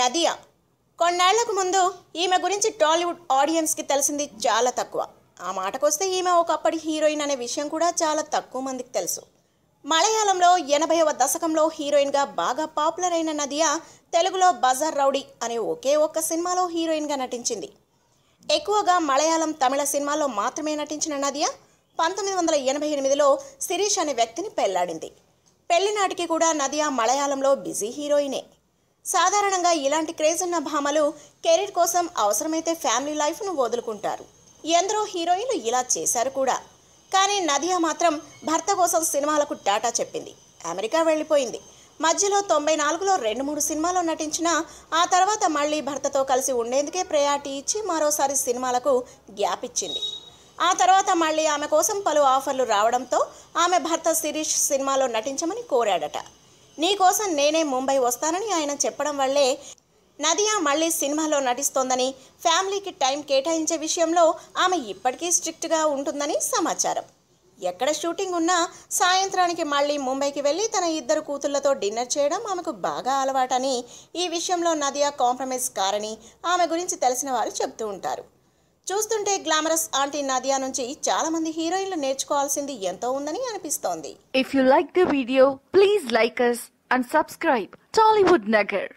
Nadia కొన్నాళ్లకు ముందు ఈమె గురించి టాలీవుడ్ ఆడియన్స్కి తెలిసింది చాలా తక్కువ ఆ మాటకొస్తే ఈమె ఒకప్పటి హీరోయిన్ అనే విషయం కూడా చాలా తక్కువ మందికి తెలుసు మలయాళంలో ఎనభైవ దశకంలో హీరోయిన్గా బాగా పాపులర్ అయిన నదియా తెలుగులో బజార్ రౌడీ అనే ఒకే ఒక్క సినిమాలో హీరోయిన్గా నటించింది ఎక్కువగా మలయాళం తమిళ సినిమాల్లో మాత్రమే నటించిన నదియా పంతొమ్మిది వందల ఎనభై ఎనిమిదిలో శిరీష్ అనే వ్యక్తిని పెళ్లాడింది పెళ్లినాటికి కూడా నదియా మలయాళంలో బిజీ హీరోయినే సాధారణంగా ఇలాంటి క్రేజ్ ఉన్న భామలు కెరీర్ కోసం అవసరమైతే ఫ్యామిలీ లైఫ్ను వదులుకుంటారు ఎందరో హీరోయిన్లు ఇలా చేశారు కూడా కానీ నదియా మాత్రం భర్త కోసం సినిమాలకు టాటా చెప్పింది అమెరికా వెళ్ళిపోయింది మధ్యలో తొంభై నాలుగులో రెండు మూడు సినిమాలు నటించిన ఆ తర్వాత మళ్ళీ భర్తతో కలిసి ఉండేందుకే ప్రయారిటీ ఇచ్చి మరోసారి సినిమాలకు గ్యాప్ ఇచ్చింది ఆ తర్వాత మళ్ళీ ఆమె కోసం పలు ఆఫర్లు రావడంతో ఆమె భర్త శిరీష్ సినిమాలో నటించమని కోరాడట నీకోసం నేనే ముంబై వస్తానని ఆయన చెప్పడం వల్లే నదియా మళ్ళీ సినిమాలో నటిస్తోందని ఫ్యామిలీకి టైం కేటాయించే విషయంలో ఆమె ఇప్పటికీ స్ట్రిక్ట్గా ఉంటుందని సమాచారం ఎక్కడ షూటింగ్ ఉన్నా సాయంత్రానికి మళ్ళీ ముంబైకి వెళ్ళి తన ఇద్దరు కూతుళ్లతో డిన్నర్ చేయడం ఆమెకు బాగా అలవాటని ఈ విషయంలో నదియా కాంప్రమైజ్ కారని ఆమె గురించి తెలిసిన వారు చెబుతూ ఉంటారు చూస్తుంటే గ్లామరస్ ఆంటీ నదియా నుంచి చాలా మంది హీరోయిన్లు నేర్చుకోవాల్సింది ఎంతో ఉందని అనిపిస్తోంది if you like the video please like us and subscribe Tollywood Nagar